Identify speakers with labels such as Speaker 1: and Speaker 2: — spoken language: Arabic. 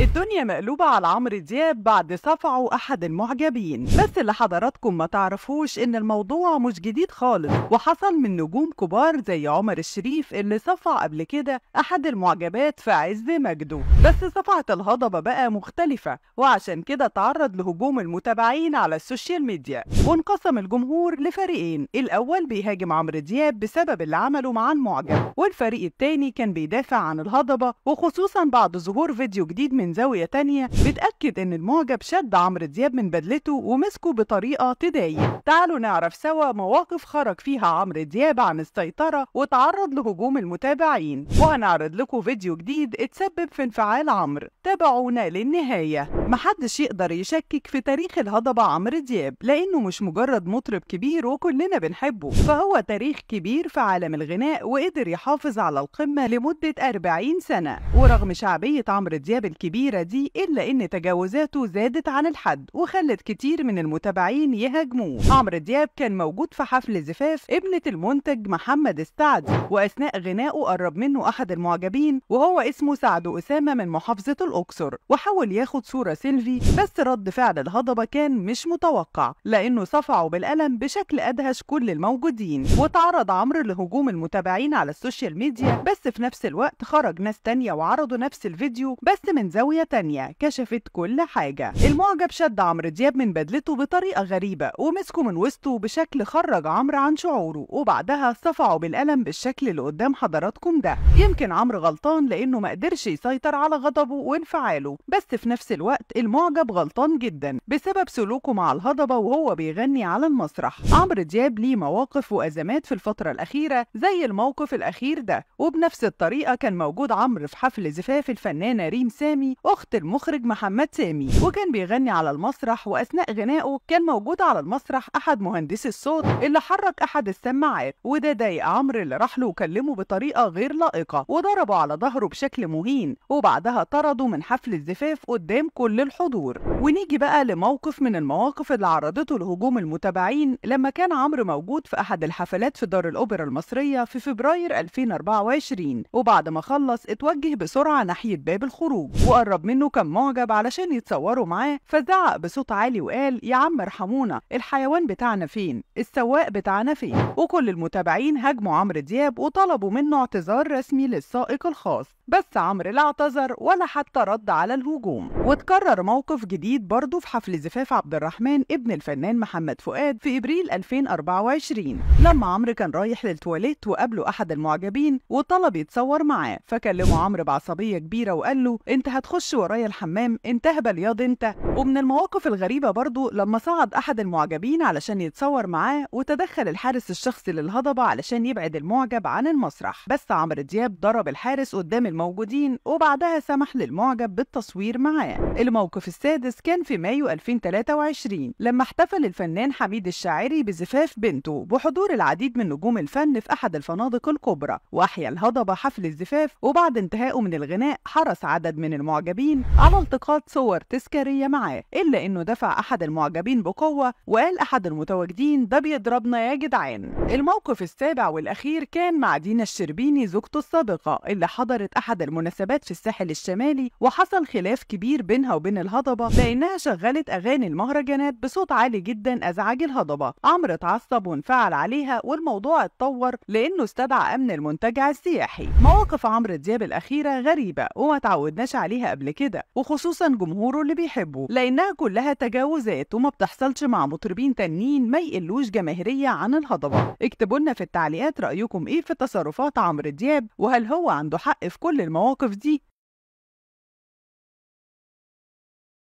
Speaker 1: الدنيا مقلوبة على عمرو دياب بعد صفعه أحد المعجبين بس اللي حضراتكم ما تعرفوش إن الموضوع مش جديد خالص وحصل من نجوم كبار زي عمر الشريف اللي صفع قبل كده أحد المعجبات في عز مجده بس صفعة الهضبة بقى مختلفة وعشان كده تعرض لهجوم المتابعين على السوشيال ميديا وانقسم الجمهور لفريقين الأول بيهاجم عمرو دياب بسبب اللي عمله مع المعجب والفريق التاني كان بيدافع عن الهضبة وخصوصا بعد ظهور فيديو جديد من من زاوية تانية بتأكد إن المعجب شد عمرو دياب من بدلته ومسكه بطريقة تضايق تعالوا نعرف سوا مواقف خرج فيها عمرو دياب عن السيطرة وتعرض لهجوم المتابعين وهنعرض لكم فيديو جديد اتسبب في انفعال عمرو تابعونا للنهاية محدش يقدر يشكك في تاريخ الهضبة عمرو دياب لأنه مش مجرد مطرب كبير وكلنا بنحبه فهو تاريخ كبير في عالم الغناء وقدر يحافظ على القمة لمدة 40 سنة ورغم شعبية عمرو دياب الكبير الكبيرة دي إلا إن تجاوزاته زادت عن الحد وخلت كتير من المتابعين يهاجموه عمرو دياب كان موجود في حفل زفاف ابنة المنتج محمد السعد وأثناء غنائه قرب منه أحد المعجبين وهو اسمه سعد أسامة من محافظة الأقصر وحاول ياخد صورة سيلفي بس رد فعل الهضبة كان مش متوقع لأنه صفعه بالقلم بشكل أدهش كل الموجودين وتعرض عمرو لهجوم المتابعين على السوشيال ميديا بس في نفس الوقت خرج ناس تانية وعرضوا نفس الفيديو بس من زاوية زاوية تانية كشفت كل حاجة المعجب شد عمرو دياب من بدلته بطريقة غريبة ومسكه من وسطه بشكل خرج عمرو عن شعوره وبعدها صفعه بالقلم بالشكل اللي قدام حضراتكم ده يمكن عمرو غلطان لأنه ما قدرش يسيطر على غضبه وانفعاله بس في نفس الوقت المعجب غلطان جدا بسبب سلوكه مع الهضبة وهو بيغني على المسرح عمرو دياب ليه مواقف وأزمات في الفترة الأخيرة زي الموقف الأخير ده وبنفس الطريقة كان موجود عمرو في حفل زفاف الفنانة ريم سامي أخت المخرج محمد سامي وكان بيغني على المسرح وأثناء غنائه كان موجود على المسرح أحد مهندسي الصوت اللي حرك أحد السماعات وده ضايق عمرو اللي راح له وكلمه بطريقة غير لائقة وضربه على ظهره بشكل مهين وبعدها طرده من حفل الزفاف قدام كل الحضور ونيجي بقى لموقف من المواقف اللي عرضته لهجوم المتابعين لما كان عمرو موجود في أحد الحفلات في دار الأوبرا المصرية في فبراير 2024 وبعد ما خلص اتوجه بسرعة ناحية باب الخروج وقرب قرب منه كان معجب علشان يتصوروا معاه فزعق بصوت عالي وقال يا عم ارحمونا الحيوان بتاعنا فين السواق بتاعنا فين وكل المتابعين هاجموا عمرو دياب وطلبوا منه اعتذار رسمي للسائق الخاص بس عمرو لا اعتذر ولا حتى رد على الهجوم وتكرر موقف جديد برضه في حفل زفاف عبد الرحمن ابن الفنان محمد فؤاد في ابريل 2024 لما عمرو كان رايح للتواليت وقابله احد المعجبين وطلب يتصور معاه فكلمه عمرو بعصبيه كبيره وقال له انت هتخش خش ورايا الحمام انتهى بالياض انت ومن المواقف الغريبة برضو لما صعد أحد المعجبين علشان يتصور معاه وتدخل الحارس الشخصي للهضبة علشان يبعد المعجب عن المسرح بس عمرو دياب ضرب الحارس قدام الموجودين وبعدها سمح للمعجب بالتصوير معاه الموقف السادس كان في مايو 2023 لما احتفل الفنان حميد الشاعري بزفاف بنته بحضور العديد من نجوم الفن في أحد الفنادق الكبرى وأحيا الهضبة حفل الزفاف وبعد انتهائه من الغناء حرس عدد من المعجبين المعجبين على التقاط صور تذكارية معاه إلا إنه دفع أحد المعجبين بقوة وقال أحد المتواجدين ده بيضربنا يا جدعان الموقف السابع والأخير كان مع دينا الشربيني زوجته السابقة اللي حضرت أحد المناسبات في الساحل الشمالي وحصل خلاف كبير بينها وبين الهضبة لأنها شغلت أغاني المهرجانات بصوت عالي جدا أزعج الهضبة عمرو اتعصب وانفعل عليها والموضوع اتطور لأنه استدعى أمن المنتجع السياحي مواقف عمرو دياب الأخيرة غريبة وما تعودناش عليها قبل كده وخصوصا جمهوره اللي بيحبه لانها كلها تجاوزات وما بتحصلش مع مطربين تانيين ما يقلوش جماهيريه عن الهضبه اكتبوا لنا في التعليقات رايكم ايه في تصرفات عمرو دياب وهل هو عنده حق في كل المواقف دي